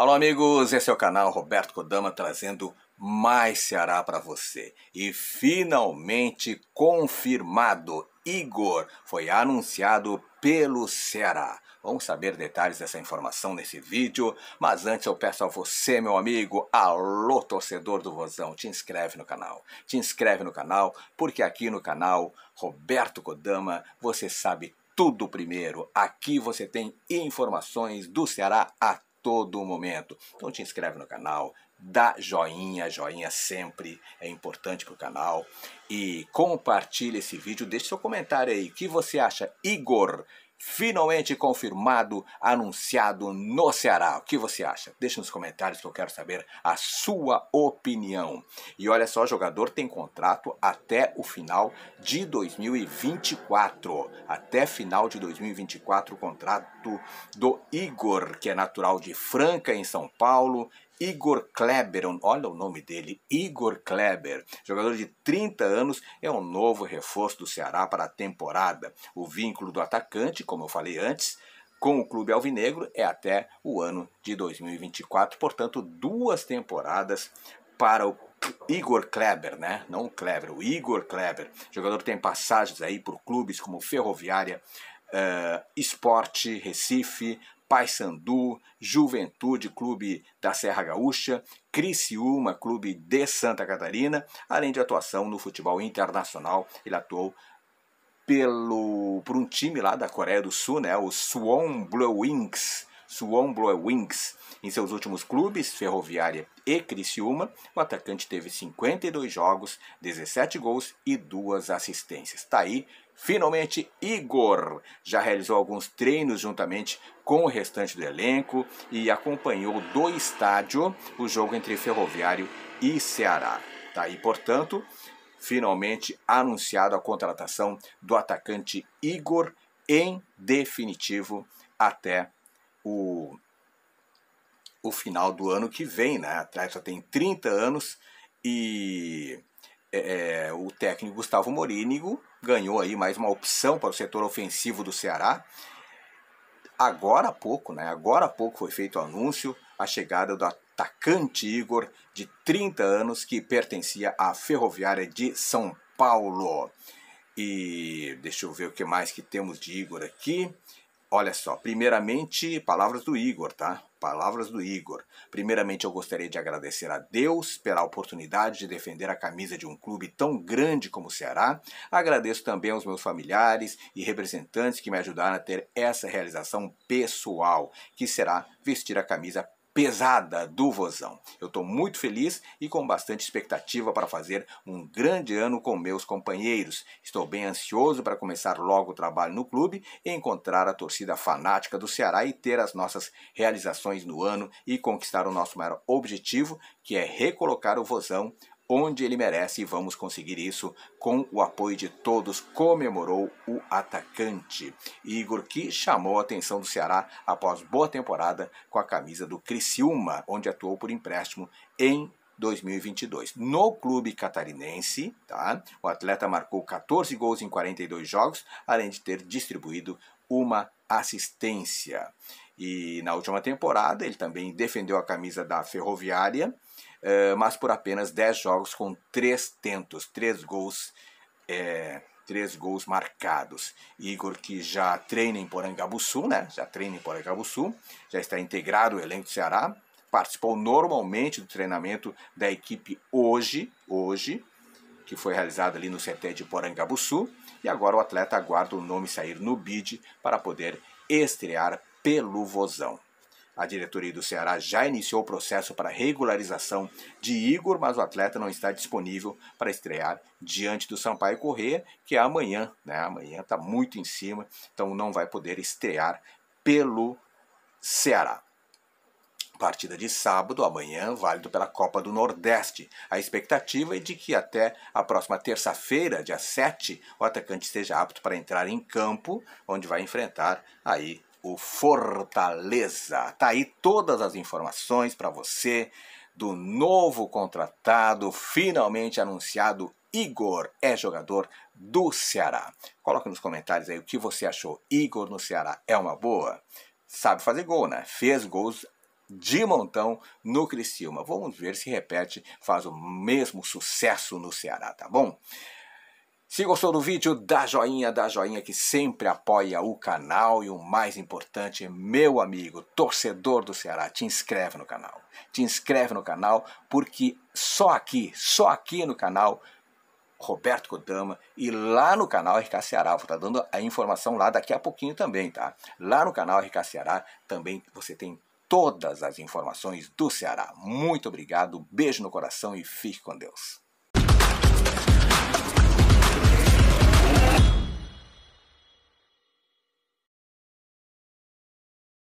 Alô, amigos, esse é o canal Roberto Kodama trazendo mais Ceará para você. E finalmente confirmado, Igor foi anunciado pelo Ceará. Vamos saber detalhes dessa informação nesse vídeo, mas antes eu peço a você, meu amigo, alô torcedor do Vozão, te inscreve no canal. Te inscreve no canal, porque aqui no canal Roberto Kodama você sabe tudo primeiro. Aqui você tem informações do Ceará até todo momento. Então te inscreve no canal, dá joinha, joinha sempre é importante para o canal. E compartilha esse vídeo, deixe seu comentário aí. O que você acha, Igor? finalmente confirmado, anunciado no Ceará. O que você acha? Deixa nos comentários que eu quero saber a sua opinião. E olha só, o jogador tem contrato até o final de 2024. Até final de 2024, o contrato do Igor, que é natural de Franca, em São Paulo. Igor Kleber, é olha o nome dele, Igor Kleber, jogador de 30 anos, é um novo reforço do Ceará para a temporada. O vínculo do atacante, como eu falei antes, com o clube alvinegro é até o ano de 2024, portanto, duas temporadas para o Igor Kleber, né? Não o Kleber, o Igor Kleber. O jogador tem passagens aí por clubes como Ferroviária, uh, Esporte, Recife, Paysandu, Juventude Clube da Serra Gaúcha, Criciúma Clube de Santa Catarina, além de atuação no futebol internacional. Ele atuou pelo, por um time lá da Coreia do Sul, né, o Blue Wings. Blue Wings. Em seus últimos clubes, Ferroviária e Criciúma, o atacante teve 52 jogos, 17 gols e duas assistências. Está aí Finalmente, Igor já realizou alguns treinos juntamente com o restante do elenco e acompanhou do estádio o jogo entre Ferroviário e Ceará. Tá aí, portanto, finalmente anunciado a contratação do atacante Igor em definitivo até o, o final do ano que vem, né? O só tem 30 anos e é, é, o técnico Gustavo Morínigo ganhou aí mais uma opção para o setor ofensivo do Ceará. Agora há pouco, né? Agora há pouco foi feito o anúncio a chegada do atacante Igor, de 30 anos, que pertencia à Ferroviária de São Paulo. E deixa eu ver o que mais que temos de Igor aqui. Olha só, primeiramente, palavras do Igor, tá? Palavras do Igor. Primeiramente, eu gostaria de agradecer a Deus pela oportunidade de defender a camisa de um clube tão grande como o Ceará. Agradeço também aos meus familiares e representantes que me ajudaram a ter essa realização pessoal, que será vestir a camisa pesada do Vozão. Eu estou muito feliz e com bastante expectativa para fazer um grande ano com meus companheiros. Estou bem ansioso para começar logo o trabalho no clube e encontrar a torcida fanática do Ceará e ter as nossas realizações no ano e conquistar o nosso maior objetivo, que é recolocar o Vozão onde ele merece e vamos conseguir isso com o apoio de todos, comemorou o atacante. Igor que chamou a atenção do Ceará após boa temporada com a camisa do Criciúma, onde atuou por empréstimo em 2022. No clube catarinense, tá? O atleta marcou 14 gols em 42 jogos, além de ter distribuído uma assistência. E na última temporada, ele também defendeu a camisa da Ferroviária eh, mas por apenas 10 jogos com 3 tentos, 3 gols. É, três gols marcados. Igor que já treina em Porangabuçu, né? Já treina em Porangabuçu, já está integrado ao elenco do Ceará, participou normalmente do treinamento da equipe hoje, hoje, que foi realizado ali no CT de Porangabuçu, e agora o atleta aguarda o nome sair no bid para poder estrear pelo Vozão. A diretoria do Ceará já iniciou o processo para regularização de Igor, mas o atleta não está disponível para estrear diante do Sampaio Correia, que é amanhã, né? Amanhã está muito em cima, então não vai poder estrear pelo Ceará. Partida de sábado, amanhã, válido pela Copa do Nordeste. A expectativa é de que até a próxima terça-feira, dia 7, o atacante esteja apto para entrar em campo, onde vai enfrentar aí o Fortaleza. Tá aí todas as informações para você do novo contratado, finalmente anunciado Igor é jogador do Ceará. Coloque nos comentários aí o que você achou. Igor no Ceará é uma boa? Sabe fazer gol, né? Fez gols de montão no Criciúma. Vamos ver se repete, faz o mesmo sucesso no Ceará, tá bom? Se gostou do vídeo, dá joinha, dá joinha que sempre apoia o canal e o mais importante, meu amigo, torcedor do Ceará, te inscreve no canal. Te inscreve no canal porque só aqui, só aqui no canal Roberto Kodama e lá no canal RK Ceará. Vou estar tá dando a informação lá daqui a pouquinho também, tá? Lá no canal RK Ceará também você tem todas as informações do Ceará. Muito obrigado, beijo no coração e fique com Deus.